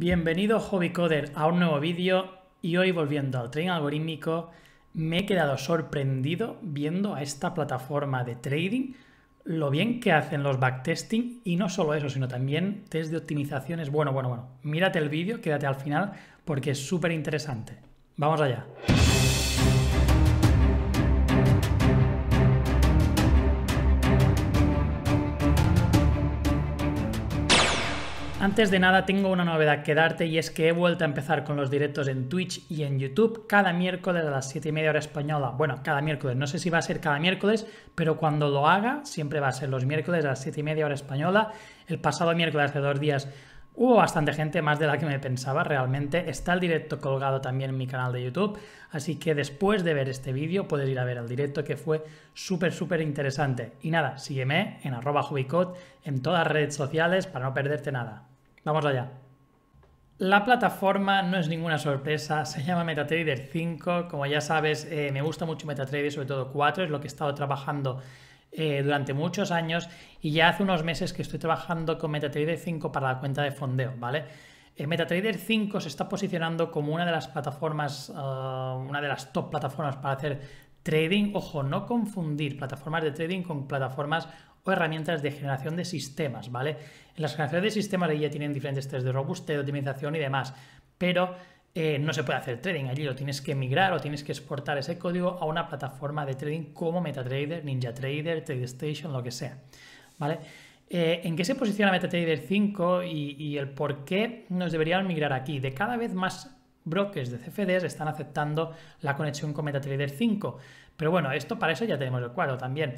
Bienvenido Hobby Coder a un nuevo vídeo y hoy volviendo al trading algorítmico me he quedado sorprendido viendo a esta plataforma de trading lo bien que hacen los backtesting y no solo eso, sino también test de optimizaciones. Bueno, bueno, bueno, mírate el vídeo, quédate al final porque es súper interesante. Vamos allá. Antes de nada tengo una novedad que darte y es que he vuelto a empezar con los directos en Twitch y en YouTube cada miércoles a las 7 y media hora española. Bueno, cada miércoles, no sé si va a ser cada miércoles, pero cuando lo haga siempre va a ser los miércoles a las 7 y media hora española. El pasado miércoles hace dos días Hubo bastante gente, más de la que me pensaba realmente. Está el directo colgado también en mi canal de YouTube, así que después de ver este vídeo puedes ir a ver el directo que fue súper, súper interesante. Y nada, sígueme en arroba en todas las redes sociales para no perderte nada. Vamos allá. La plataforma no es ninguna sorpresa, se llama MetaTrader 5. Como ya sabes, eh, me gusta mucho MetaTrader, sobre todo 4, es lo que he estado trabajando eh, durante muchos años y ya hace unos meses que estoy trabajando con MetaTrader 5 para la cuenta de fondeo, ¿vale? Eh, MetaTrader 5 se está posicionando como una de las plataformas, ah, una de las top plataformas para hacer trading. Ojo, no confundir plataformas de trading con plataformas o herramientas de generación de sistemas, ¿vale? En las generaciones de sistemas ya tienen diferentes test de robustez, optimización y demás, pero eh, no se puede hacer trading allí, lo tienes que migrar o tienes que exportar ese código a una plataforma de trading como MetaTrader, NinjaTrader, TradeStation, lo que sea. ¿Vale? Eh, ¿En qué se posiciona MetaTrader 5 y, el por qué nos deberían migrar aquí? De cada vez más brokers de CFDs están aceptando la conexión con MetaTrader 5. Pero bueno, esto para eso ya tenemos el cuadro también.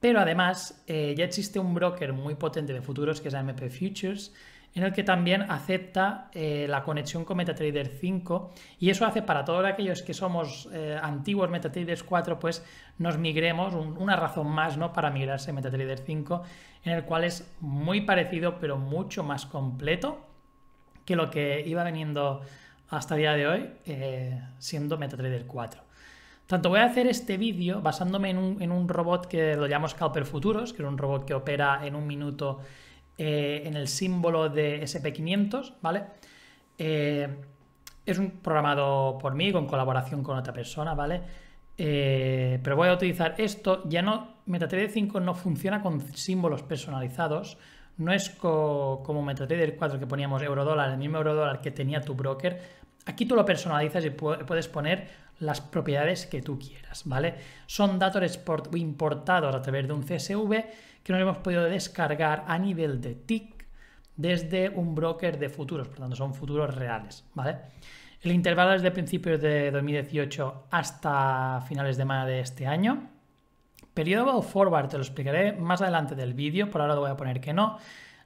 Pero además, eh, ya existe un broker muy potente de futuros que es AMP Futures en el que también acepta eh, la conexión con MetaTrader 5 y eso hace para todos aquellos que somos eh, antiguos MetaTrader 4, pues nos migremos, una razón más ¿no? para migrarse a MetaTrader 5, en el cual es muy parecido pero mucho más completo que lo que iba veniendo hasta el día de hoy eh, siendo MetaTrader 4. Tanto voy a hacer este vídeo basándome en un, en un robot que lo llamo Scalper Futuros, que es un robot que opera en un minuto eh, en el símbolo de SP500, ¿vale? Eh, es un programado por mí con colaboración con otra persona, ¿vale? Eh, pero voy a utilizar esto. Ya no, MetaTrader 5 no funciona con símbolos personalizados. No es como MetaTrader 4 que poníamos eurodólar, el mismo eurodólar que tenía tu broker. Aquí tú lo personalizas y puedes poner las propiedades que tú quieras, ¿vale? Son datos importados a través de un CSV que no hemos podido descargar a nivel de TIC desde un broker de futuros, por lo tanto son futuros reales, ¿vale? El intervalo es de principios de 2018 hasta finales de mayo de este año. Periodo forward te lo explicaré más adelante del vídeo, por ahora lo voy a poner que no.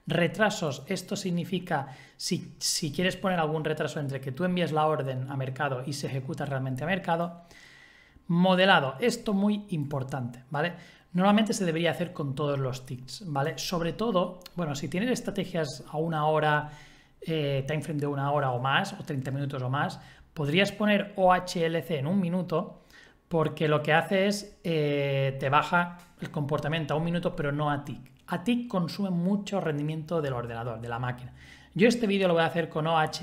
Retrasos, esto significa, si, quieres poner algún retraso entre que tú envíes la orden a mercado y se ejecuta realmente a mercado. Modelado, esto muy importante, ¿vale? Normalmente se debería hacer con todos los ticks, ¿vale? Sobre todo, bueno, si tienes estrategias a una hora, eh, time frame de una hora o más, o 30 minutos o más, podrías poner OHLC en un minuto, porque lo que hace es eh, te baja el comportamiento a un minuto, pero no a tick a ti consume mucho rendimiento del ordenador, de la máquina. Yo este vídeo lo voy a hacer con OHLC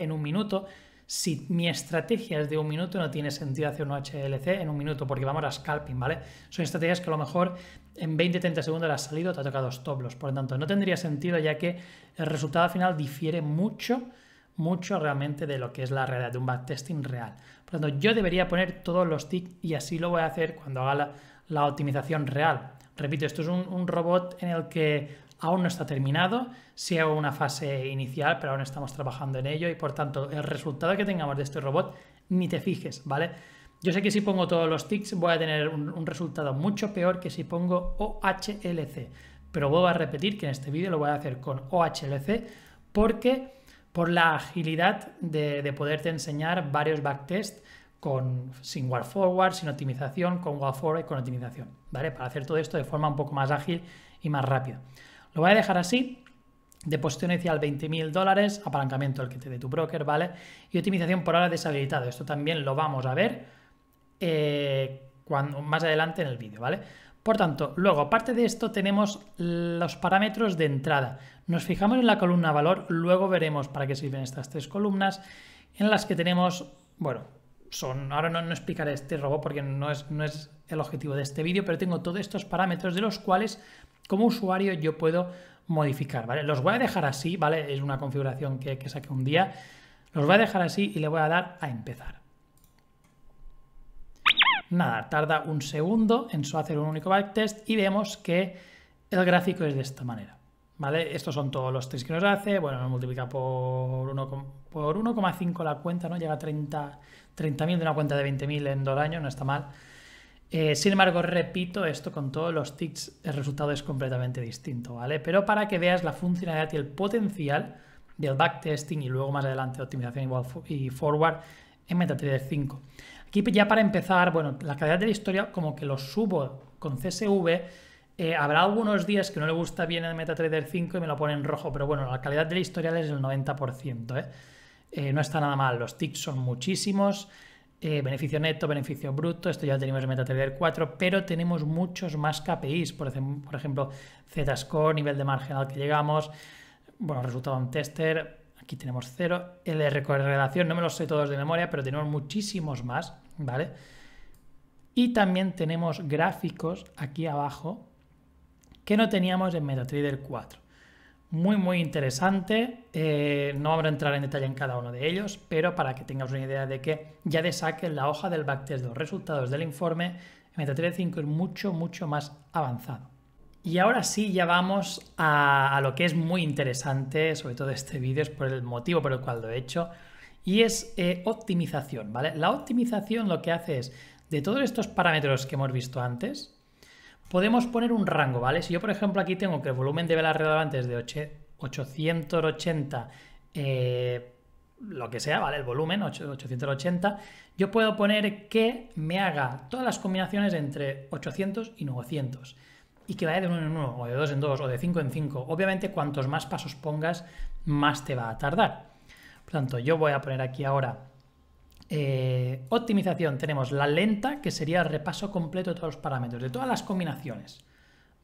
en un minuto. Si mi estrategia es de un minuto, no tiene sentido hacer un OHLC en un minuto, porque vamos a scalping, ¿vale? Son estrategias que a lo mejor en 20-30 segundos has salido, te ha tocado stop loss. Por lo tanto, no tendría sentido ya que el resultado final difiere mucho, mucho realmente de lo que es la realidad, de un backtesting real. Por lo tanto, yo debería poner todos los TIC y así lo voy a hacer cuando haga la optimización real Repito, esto es un, robot en el que aún no está terminado, hago una fase inicial, pero aún estamos trabajando en ello y por tanto el resultado que tengamos de este robot ni te fijes, ¿vale? Yo sé que si pongo todos los ticks voy a tener un, resultado mucho peor que si pongo OHLC, pero vuelvo a repetir que en este vídeo lo voy a hacer con OHLC porque por la agilidad de, de poderte enseñar varios backtests con, sin wall forward, sin optimización, con walk forward y con optimización, ¿vale? Para hacer todo esto de forma un poco más ágil y más rápida. Lo voy a dejar así. posición inicial 20.000 dólares, apalancamiento el que te dé tu broker, ¿vale? Y optimización por hora deshabilitado. Esto también lo vamos a ver eh, cuando, más adelante en el vídeo, ¿vale? Por tanto, luego, aparte de esto, tenemos los parámetros de entrada. Nos fijamos en la columna valor, luego veremos para qué sirven estas tres columnas, en las que tenemos, bueno, ahora no, no, explicaré este robot porque no es, no es el objetivo de este vídeo, pero tengo todos estos parámetros de los cuales como usuario yo puedo modificar, ¿vale? Los voy a dejar así, ¿vale? Es una configuración que, que saqué un día. Los voy a dejar así y le voy a dar a empezar. Nada, tarda un segundo en hacer un único backtest y vemos que el gráfico es de esta manera. ¿Vale? Estos son todos los ticks que nos hace. Bueno, multiplica por 1,5 por la cuenta, ¿no? Llega a 30.000 de una cuenta de 20.000 en dos años, no está mal. Eh, sin embargo, repito, esto con todos los ticks el resultado es completamente distinto, ¿vale? Pero para que veas la funcionalidad y el potencial del backtesting y luego más adelante optimización y forward en MetaTrader 5. Aquí ya para empezar, bueno, la calidad de la historia como que lo subo con CSV eh, habrá algunos días que no le gusta bien el MetaTrader 5 y me lo pone en rojo, pero bueno, la calidad del historial es el 90%. ¿eh? Eh, no está nada mal, los ticks son muchísimos. beneficio neto, beneficio bruto, esto ya lo tenemos en MetaTrader 4, pero tenemos muchos más KPIs, por, ejemplo, Z-score, nivel de margen al que llegamos, bueno, resultado en tester, aquí tenemos 0. El de no me los sé todos de memoria, pero tenemos muchísimos más, ¿vale? Y también tenemos gráficos aquí abajo que no teníamos en MetaTrader 4. Muy, muy interesante. Eh, no vamos a entrar en detalle en cada uno de ellos, pero para que tengas una idea de que ya de saque la hoja del backtest, los resultados del informe, MetaTrader 5 es mucho, mucho más avanzado. Y ahora sí, ya vamos a, lo que es muy interesante, sobre todo este vídeo, es por el motivo por el cual lo he hecho, y es eh, optimización, ¿vale? La optimización lo que hace es, de todos estos parámetros que hemos visto antes, podemos poner un rango, ¿vale? Si yo, por ejemplo, aquí tengo que el volumen de velas relevantes de 880, eh, lo que sea, ¿vale? El volumen, 880, yo puedo poner que me haga todas las combinaciones entre 800 y 900 y que vaya de 1 en 1, o de 2 en 2, o de 5 en 5. Obviamente, cuantos más pasos pongas, más te va a tardar. Por lo tanto, yo voy a poner aquí ahora eh, optimización, tenemos la lenta, que sería el repaso completo de todos los parámetros, de todas las combinaciones.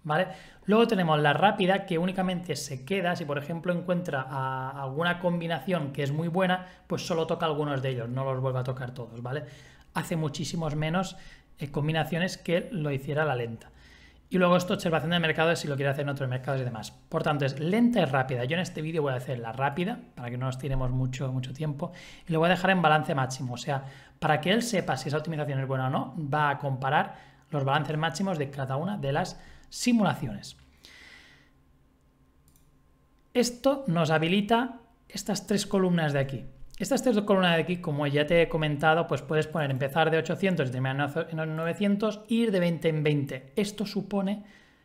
¿Vale? Luego tenemos la rápida, que únicamente se queda, si por ejemplo encuentra alguna combinación que es muy buena, pues solo toca algunos de ellos, no los vuelve a tocar todos, ¿vale? Hace muchísimos menos eh, combinaciones que lo hiciera la lenta. Y luego esto, observación de mercado si lo quiere hacer en otros mercados y demás. Por tanto, es lenta y rápida. Yo en este vídeo voy a hacer la rápida, para que no nos tiremos mucho, mucho tiempo. Y lo voy a dejar en balance máximo. O sea, para que él sepa si esa optimización es buena o no, va a comparar los balances máximos de cada una de las simulaciones. Esto nos habilita estas tres columnas de aquí estas tres columnas de aquí, como ya te he comentado, pues puedes poner empezar de 800 y terminar en 900, ir de 20 en 20. Esto supone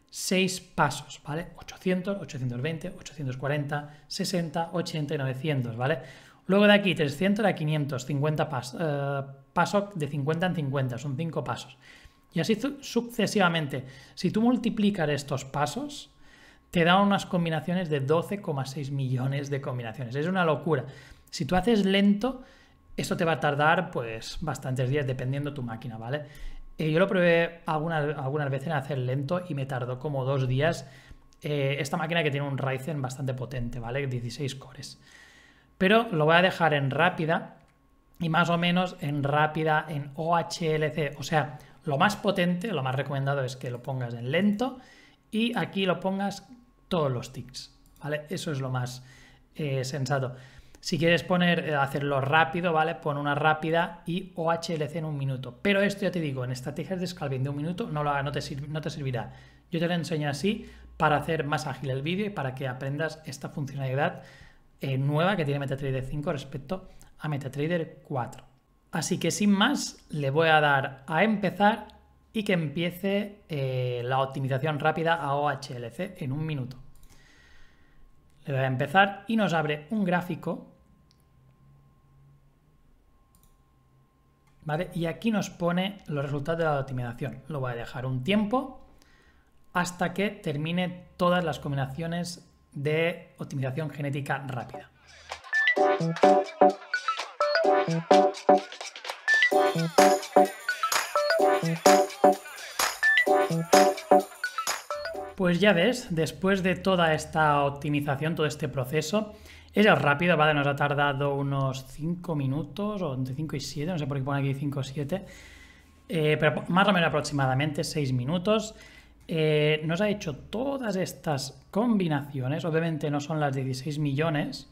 6 pasos, ¿vale? 800, 820, 840, 60, 80 y 900, ¿vale? Luego de aquí 300 a 500, 50 pasos, paso de 50 en 50, son 5 pasos. Y así sucesivamente. Si tú multiplicas estos pasos, te da unas combinaciones de 12,6 millones de combinaciones. Es una locura. Si tú haces lento, esto te va a tardar pues bastantes días dependiendo tu máquina, ¿vale? Eh, yo lo probé algunas, algunas veces en hacer lento y me tardó como dos días eh, esta máquina que tiene un Ryzen bastante potente, ¿vale? 16 cores. Pero lo voy a dejar en rápida y más o menos en rápida, en OHLC. O sea, lo más potente, lo más recomendado es que lo pongas en lento y aquí lo pongas todos los ticks, ¿vale? Eso es lo más eh, sensato. Si quieres poner, eh, hacerlo rápido, ¿vale? Pon una rápida y OHLC en un minuto. Pero esto ya te digo, en estrategias de scalping de un minuto no, lo, te, no te servirá. Yo te lo enseño así para hacer más ágil el vídeo y para que aprendas esta funcionalidad eh, nueva que tiene MetaTrader 5 respecto a MetaTrader 4. Así que sin más, le voy a dar a empezar y que empiece eh, la optimización rápida a OHLC en un minuto. Le doy a empezar y nos abre un gráfico Y aquí nos pone los resultados de la optimización. Lo voy a dejar un tiempo hasta que termine todas las combinaciones de optimización genética rápida. Pues ya ves, después de toda esta optimización, todo este proceso, es es rápido, ¿vale? Nos ha tardado unos 5 minutos, o entre 5 y 7, no sé por qué pone aquí 5 o 7, eh, pero más o menos aproximadamente 6 minutos. Eh, nos ha hecho todas estas combinaciones, obviamente no son las 16 millones.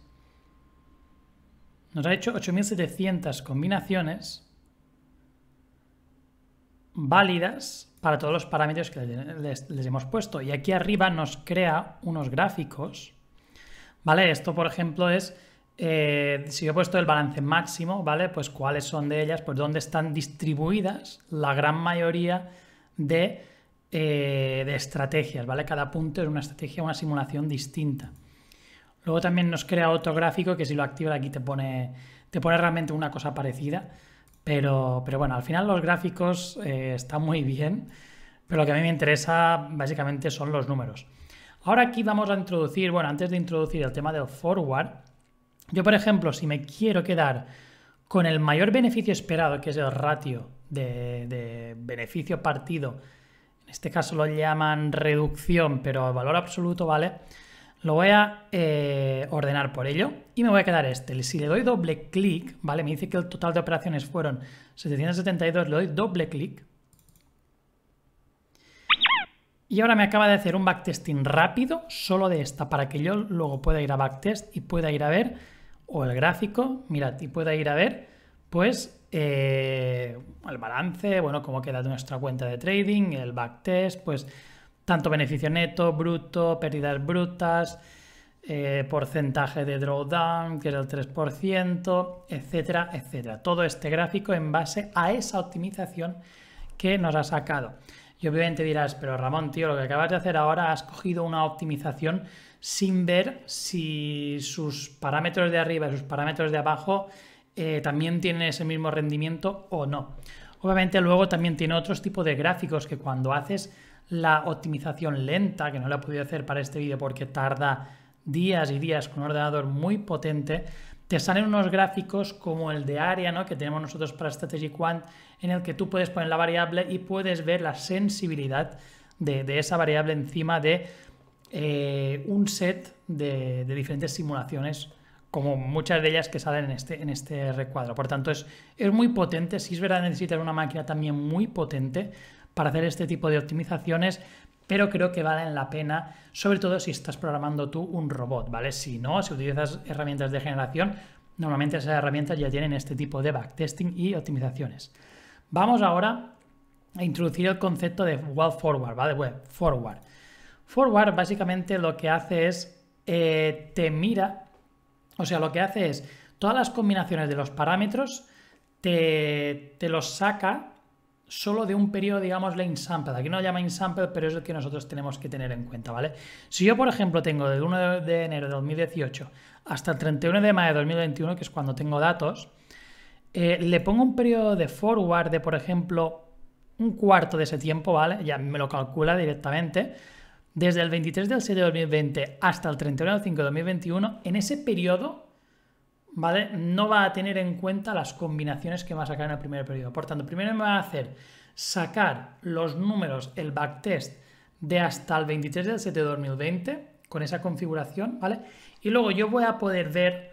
Nos ha hecho 8.700 combinaciones válidas para todos los parámetros que les hemos puesto. Y aquí arriba nos crea unos gráficos ¿vale? Esto, por ejemplo, es eh, si yo he puesto el balance máximo, ¿vale? Pues cuáles son de ellas, pues dónde están distribuidas la gran mayoría eh, de, estrategias, ¿vale? Cada punto es una estrategia, una simulación distinta. Luego también nos crea otro gráfico que si lo activas aquí te pone, realmente una cosa parecida. Pero, bueno, al final los gráficos eh, están muy bien, pero lo que a mí me interesa básicamente son los números. Ahora aquí vamos a introducir, bueno, antes de introducir el tema del forward, yo por ejemplo, si me quiero quedar con el mayor beneficio esperado, que es el ratio de, beneficio partido, en este caso lo llaman reducción, pero valor absoluto, ¿vale? Lo voy a eh, ordenar por ello y me voy a quedar este. Si le doy doble clic, ¿vale? Me dice que el total de operaciones fueron 772, le doy doble clic y ahora me acaba de hacer un backtesting rápido solo de esta para que yo luego pueda ir a backtest y pueda ir a ver, o el gráfico, mirad, y pueda ir a ver, pues, eh, el balance, bueno, cómo queda nuestra cuenta de trading, el backtest, pues, tanto beneficio neto, bruto, pérdidas brutas, eh, porcentaje de drawdown, que era el 3%, etcétera, etcétera. Todo este gráfico en base a esa optimización que nos ha sacado. Y obviamente dirás, pero Ramón, tío, lo que acabas de hacer ahora has cogido una optimización sin ver si sus parámetros de arriba y sus parámetros de abajo eh, también tienen ese mismo rendimiento o no. Obviamente luego también tiene otros tipos de gráficos que cuando haces la optimización lenta, que no la he podido hacer para este vídeo porque tarda días y días con un ordenador muy potente, te salen unos gráficos como el de área ¿no? que tenemos nosotros para Strategy Quant, en el que tú puedes poner la variable y puedes ver la sensibilidad de, esa variable encima de eh, un set de, diferentes simulaciones, como muchas de ellas que salen en este, en este recuadro. Por tanto, es, es muy potente. Si es verdad, necesitas una máquina también muy potente para hacer este tipo de optimizaciones, pero creo que valen la pena, sobre todo si estás programando tú un robot, ¿vale? Si no, si utilizas herramientas de generación, normalmente esas herramientas ya tienen este tipo de backtesting y optimizaciones. Vamos ahora a introducir el concepto de Wall forward, ¿vale? Web forward. Forward básicamente lo que hace es eh, te mira, o sea, lo que hace es todas las combinaciones de los parámetros, te, te los saca solo de un periodo, digamos, la insample. Aquí no llama insample, pero es el que nosotros tenemos que tener en cuenta, ¿vale? Si yo, por ejemplo, tengo del 1 de enero de 2018 hasta el 31 de mayo de 2021, que es cuando tengo datos, eh, le pongo un periodo de forward de, por ejemplo, un cuarto de ese tiempo, ¿vale? Ya me lo calcula directamente. Desde el 23 del 6 de 2020 hasta el 31 de 5 de 2021, en ese periodo ¿vale? No va a tener en cuenta las combinaciones que va a sacar en el primer periodo. Por tanto, primero me va a hacer sacar los números, el backtest de hasta el 23 de 7 de 2020 con esa configuración, ¿vale? Y luego yo voy a poder ver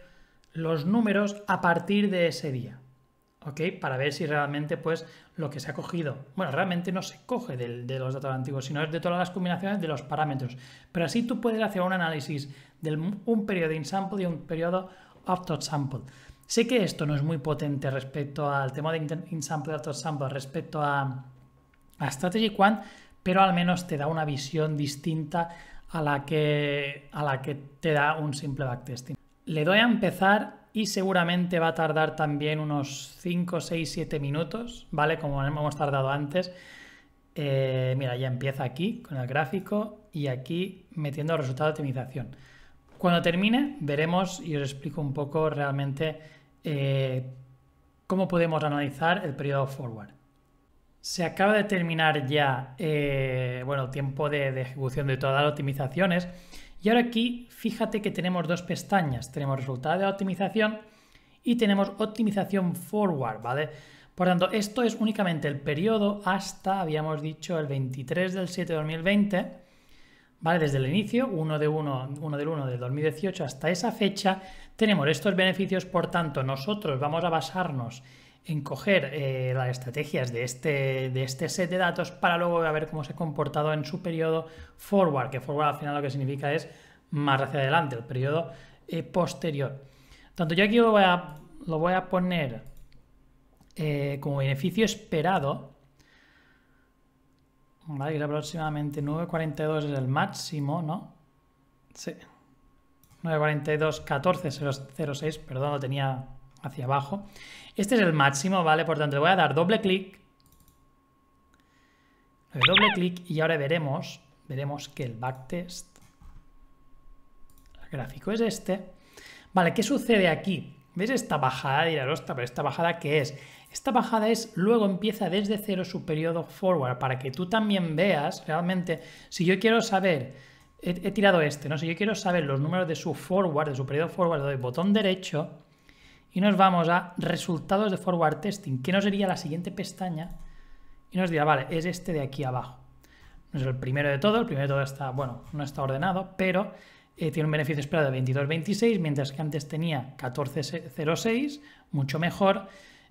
los números a partir de ese día, ¿ok? Para ver si realmente, pues, lo que se ha cogido, bueno, realmente no se coge de los datos antiguos, sino es de todas las combinaciones de los parámetros. Pero así tú puedes hacer un análisis de un periodo de sample y un periodo after sample. Sé que esto no es muy potente respecto al tema de in-sample, after sample, respecto a, Strategy Quant, pero al menos te da una visión distinta a la que, a la que te da un simple backtesting. Le doy a empezar y seguramente va a tardar también unos 5, 6, 7 minutos, ¿vale? Como hemos tardado antes. Eh, mira, ya empieza aquí con el gráfico y aquí metiendo el resultado de optimización. Cuando termine, veremos y os explico un poco realmente eh, cómo podemos analizar el periodo forward. Se acaba de terminar ya el eh, bueno, tiempo de, ejecución de todas las optimizaciones. Y ahora aquí, fíjate que tenemos dos pestañas. Tenemos resultado de optimización y tenemos optimización forward, ¿vale? Por tanto, esto es únicamente el periodo hasta, habíamos dicho, el 23 del 7 de 2020 desde el inicio, 1 de 1, del 1 del 2018 hasta esa fecha, tenemos estos beneficios, por tanto, nosotros vamos a basarnos en coger eh, las estrategias de este, de este set de datos para luego ver cómo se ha comportado en su periodo forward, que forward al final lo que significa es más hacia adelante, el periodo eh, posterior. Tanto yo aquí lo voy a, lo voy a poner eh, como beneficio esperado, Vale, que aproximadamente 9.42 es el máximo, ¿no? Sí. 9.42, 14.06, perdón, lo tenía hacia abajo. Este es el máximo, ¿vale? Por tanto, voy a dar doble clic. doble clic y ahora veremos, veremos que el backtest, el gráfico es este. Vale, ¿qué sucede aquí? ¿Ves esta bajada? Dirás, está, pero esta bajada ¿qué es? Esta bajada es luego empieza desde cero su periodo forward para que tú también veas realmente si yo quiero saber, he, tirado este, ¿no? Si yo quiero saber los números de su forward, de su periodo forward, doy botón derecho y nos vamos a resultados de forward testing, que nos sería la siguiente pestaña y nos dirá, vale, es este de aquí abajo. No es el primero de todo, el primero de todo está, bueno, no está ordenado, pero eh, tiene un beneficio esperado de 22.26, mientras que antes tenía 14.06, mucho mejor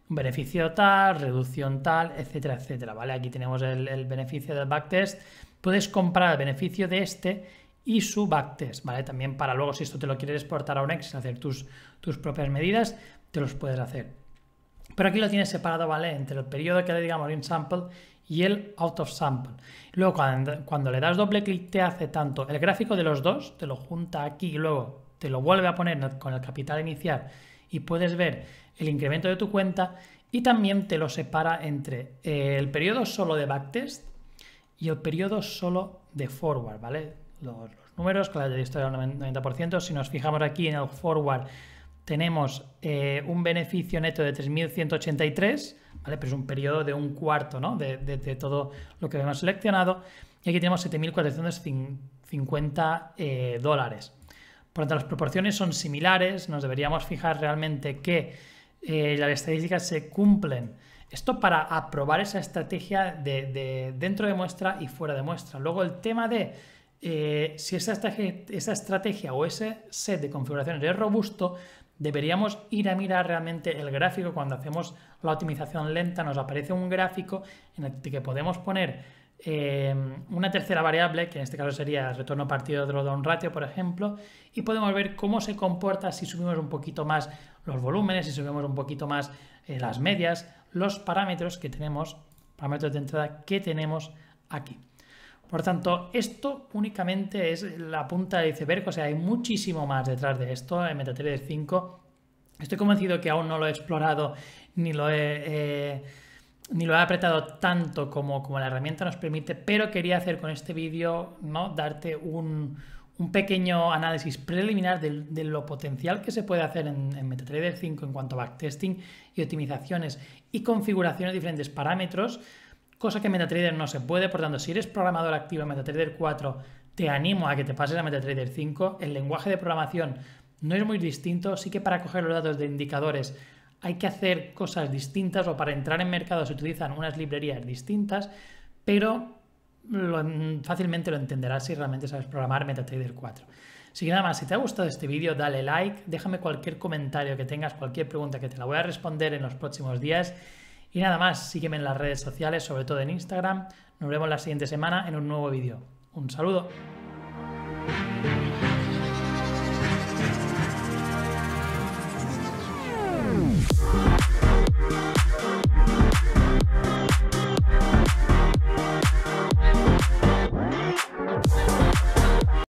beneficio tal, reducción tal, etcétera, etcétera, ¿vale? Aquí tenemos el, beneficio del backtest. Puedes comprar el beneficio de este y su backtest, ¿vale? También para luego, si esto te lo quieres exportar a un Excel, hacer tus, tus propias medidas, te los puedes hacer. Pero aquí lo tienes separado, ¿vale? Entre el periodo que le digamos in sample y el out of sample. Luego, cuando le das doble clic, te hace tanto el gráfico de los dos, te lo junta aquí y luego te lo vuelve a poner con el capital inicial y puedes ver el incremento de tu cuenta y también te lo separa entre eh, el periodo solo de backtest y el periodo solo de forward, ¿vale? Los, números, claro, ya he visto 90%. Si nos fijamos aquí en el forward, tenemos eh, un beneficio neto de 3.183, ¿vale? Pero es un periodo de un cuarto, ¿no? De, todo lo que hemos seleccionado. Y aquí tenemos 7.450 eh, dólares. Por lo tanto, las proporciones son similares. Nos deberíamos fijar realmente que eh, las estadísticas se cumplen. Esto para aprobar esa estrategia de, dentro de muestra y fuera de muestra. Luego el tema de eh, si esa estrategia o ese set de configuraciones es robusto, deberíamos ir a mirar realmente el gráfico. Cuando hacemos la optimización lenta nos aparece un gráfico en el que podemos poner Em, una tercera variable, que en este caso sería el retorno partido de un ratio, por ejemplo, y podemos ver cómo se comporta si subimos un poquito más los volúmenes, si subimos un poquito más eh, las medias, los parámetros que tenemos, parámetros de entrada que tenemos aquí. Por tanto, esto únicamente es la punta de iceberg, o sea, hay muchísimo más detrás de esto en MetaTrader 5. Estoy convencido que aún no lo he explorado ni lo he... Eh, ni lo he apretado tanto como, la herramienta nos permite, pero quería hacer con este vídeo, ¿no? Darte un, pequeño análisis preliminar de, lo potencial que se puede hacer en, en, MetaTrader 5 en cuanto a backtesting y optimizaciones y configuraciones de diferentes parámetros, cosa que en MetaTrader no se puede. Por tanto, si eres programador activo en MetaTrader 4, te animo a que te pases a MetaTrader 5. El lenguaje de programación no es muy distinto, sí que para coger los datos de indicadores hay que hacer cosas distintas o para entrar en mercado se utilizan unas librerías distintas, pero lo, fácilmente lo entenderás si realmente sabes programar MetaTrader 4. Así que nada más, si te ha gustado este vídeo, dale like, déjame cualquier comentario que tengas, cualquier pregunta que te la voy a responder en los próximos días. Y nada más, sígueme en las redes sociales, sobre todo en Instagram. Nos vemos la siguiente semana en un nuevo vídeo. Un saludo.